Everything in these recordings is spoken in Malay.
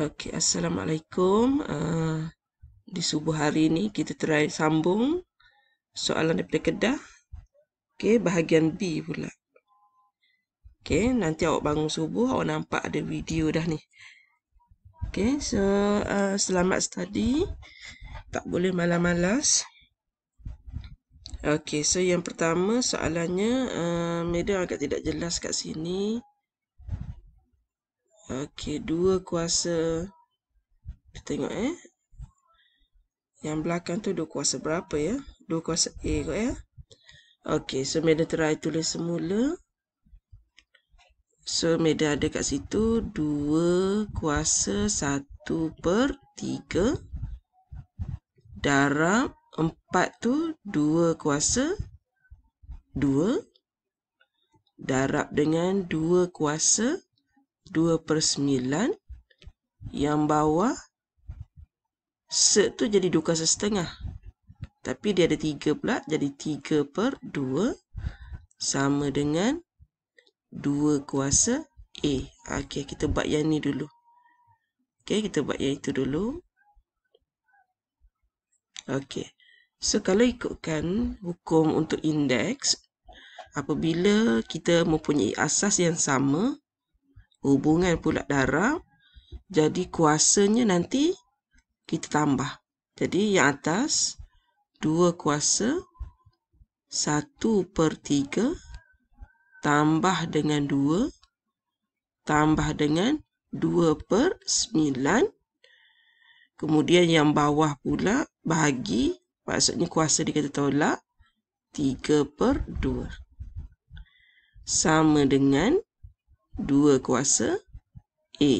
Okey, Assalamualaikum. Uh, di subuh hari ini, kita try sambung soalan daripada Kedah. Okey, bahagian B pula. Okey, nanti awak bangun subuh, awak nampak ada video dah ni. Okey, so uh, selamat study. Tak boleh malas-malas. Okey, so yang pertama soalannya, uh, media agak tidak jelas kat sini. Okey, dua kuasa. Kita tengok eh. Yang belakang tu dua kuasa berapa ya? Dua kuasa A kot ya. Okey, so media try tulis semula. So, media ada kat situ. Dua kuasa satu per tiga. Darab empat tu dua kuasa dua. Darab dengan dua kuasa dua. 2 per 9. Yang bawah, set tu jadi 2 kuasa setengah. Tapi dia ada 3 pula, jadi 3 per 2 sama dengan 2 kuasa A. Okey, kita buat yang ni dulu. Okey, kita buat yang itu dulu. Okey. So, kalau ikutkan hukum untuk indeks, apabila kita mempunyai asas yang sama, hubungan pula darab jadi kuasanya nanti kita tambah jadi yang atas 2 kuasa 1 per 3 tambah dengan 2 tambah dengan 2 per 9 kemudian yang bawah pula bahagi maksudnya kuasa dikata tolak 3 per 2 sama dengan 2 kuasa A.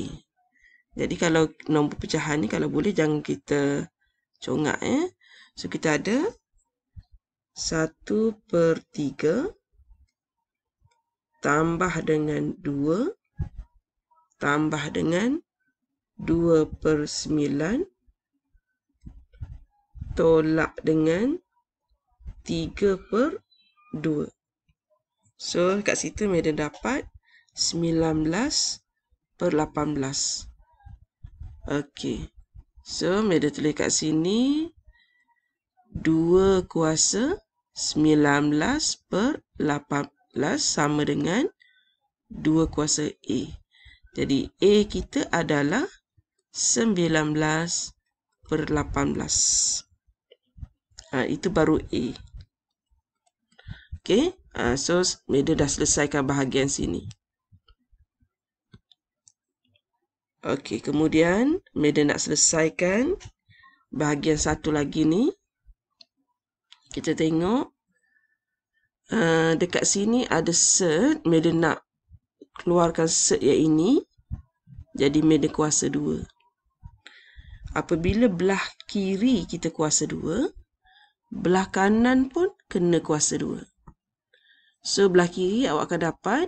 Jadi kalau nombor pecahan ni kalau boleh jangan kita congak eh. So kita ada 1 per 3 tambah dengan 2 tambah dengan 2 per 9 tolak dengan 3 per 2. So kat situ Medan dapat 19 per 18. Okey. So, media tulis kat sini. 2 kuasa 19 per 18 sama dengan 2 kuasa A. Jadi, A kita adalah 19 per 18. Ha, itu baru A. Okey. Ha, so, media dah selesaikan bahagian sini. Okey, kemudian Maiden nak selesaikan bahagian satu lagi ni. Kita tengok. Uh, dekat sini ada set Maiden nak keluarkan set yang ini. Jadi Maiden kuasa dua. Apabila belah kiri kita kuasa dua, belah kanan pun kena kuasa dua. So, belah kiri awak akan dapat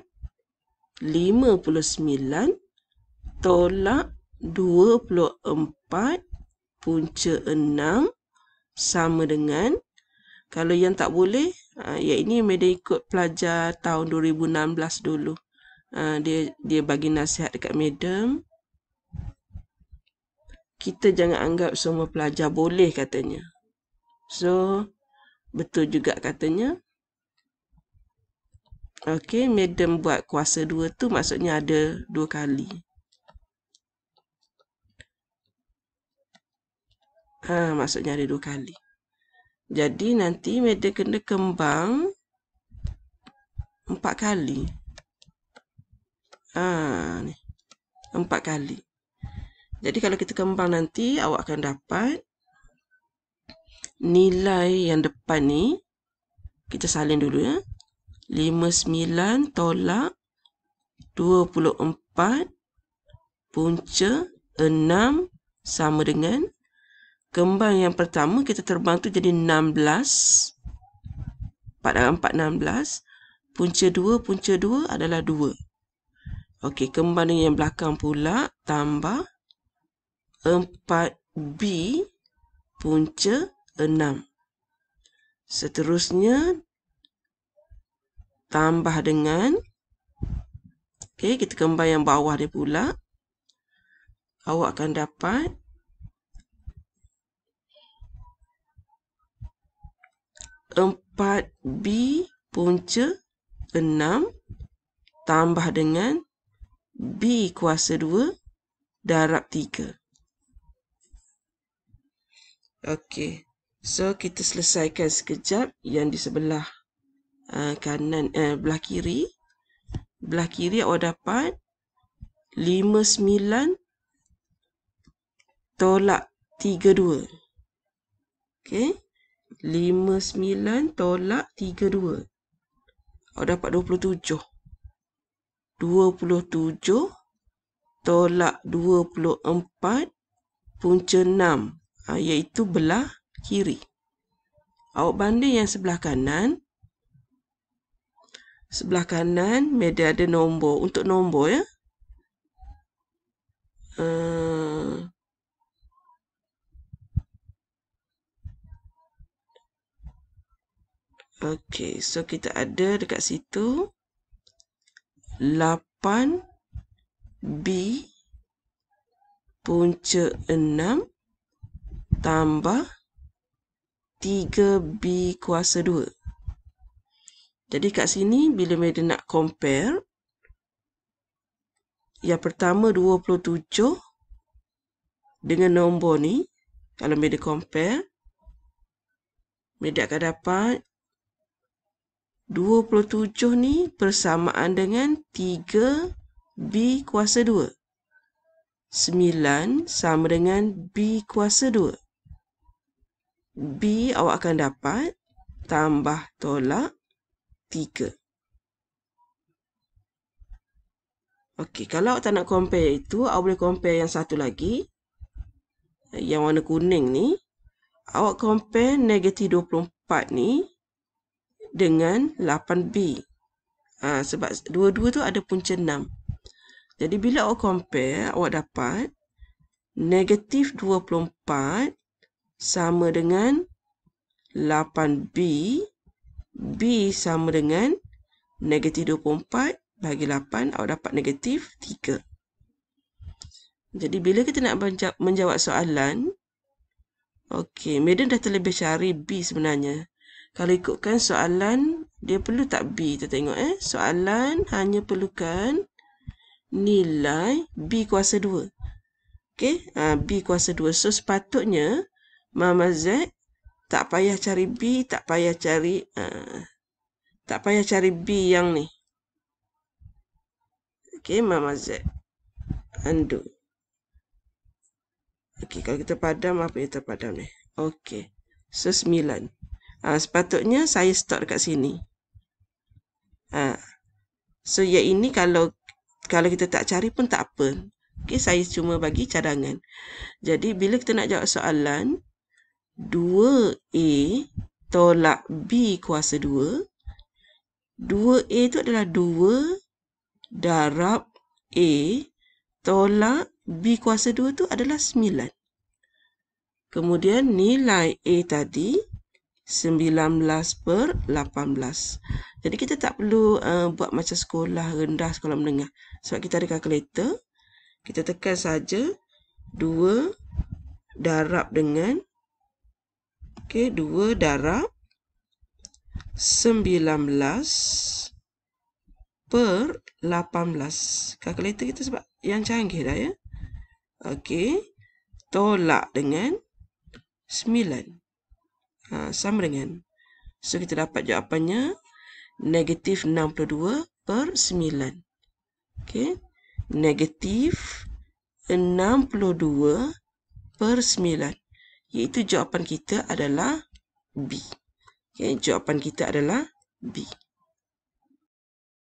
59 tolak 24 punca 6 sama dengan kalau yang tak boleh ya ini media ikut pelajar tahun 2016 dulu ha, dia dia bagi nasihat dekat madam kita jangan anggap semua pelajar boleh katanya so betul juga katanya Okey, madam buat kuasa dua tu maksudnya ada dua kali. Ha, maksudnya ada dua kali. Jadi nanti media kena kembang empat kali. Ha, ni. Empat kali. Jadi kalau kita kembang nanti, awak akan dapat nilai yang depan ni. Kita salin dulu ya. 59 tolak 24 punca 6 sama dengan 0 kembang yang pertama kita terbang tu jadi 16 pada 4 16 punca 2 punca 2 adalah 2 okey kembang yang belakang pula tambah 4b punca 6 seterusnya tambah dengan okey kita kembang yang bawah dia pula awak akan dapat 4B punca 6 tambah dengan B kuasa 2 darab 3. Okey. So, kita selesaikan sekejap yang di sebelah uh, kanan, eh, belah kiri. Belah kiri awak dapat 59 tolak 32. Okey. 59 tolak 32. Awak dapat 27. 27 tolak 24 punca 6. Ha, ah, iaitu belah kiri. Awak banding yang sebelah kanan. Sebelah kanan, media ada nombor. Untuk nombor, ya. Hmm. Okey, so kita ada dekat situ 8B punca 6 tambah 3B kuasa 2. Jadi kat sini bila media nak compare, yang pertama 27 dengan nombor ni, kalau media compare, media akan dapat 27.27. 27 ni persamaan dengan 3B kuasa 2. 9 sama dengan B kuasa 2. B awak akan dapat tambah tolak 3. Okey, kalau awak tak nak compare itu, awak boleh compare yang satu lagi. Yang warna kuning ni. Awak compare negatif 24 ni dengan 8B. Ha, ah, sebab dua-dua tu ada punca 6. Jadi bila awak compare, awak dapat negatif 24 sama dengan 8B. B sama dengan negatif 24 bagi 8, awak dapat negatif 3. Jadi bila kita nak menjawab soalan, okey Medan dah terlebih cari B sebenarnya. Kalau ikutkan soalan, dia perlu tak B. Kita tengok eh. Soalan hanya perlukan nilai B kuasa 2. Okay. Ha, B kuasa 2. So, sepatutnya Mama Z tak payah cari B, tak payah cari ha, tak payah cari B yang ni. Okay, Mama Z. Undo. Okay, kalau kita padam, apa kita padam ni? Okay. So, 9. Uh, sepatutnya saya stop dekat sini. Uh, so ya ini kalau kalau kita tak cari pun tak apa. Okay, saya cuma bagi cadangan. Jadi bila kita nak jawab soalan, 2A tolak B kuasa 2, 2A itu adalah 2 darab A tolak B kuasa 2 itu adalah 9. Kemudian nilai A tadi 19 per 18. Jadi kita tak perlu uh, buat macam sekolah rendah, sekolah menengah. Sebab kita ada kalkulator. Kita tekan saja 2 darab dengan okey 2 darab 19 per 18. Kalkulator kita sebab yang canggih dah ya. Okey. Tolak dengan 9 ha, sama dengan. So, kita dapat jawapannya negatif 62 per 9. Okay. Negatif 62 per 9. Iaitu jawapan kita adalah B. Okay. Jawapan kita adalah B.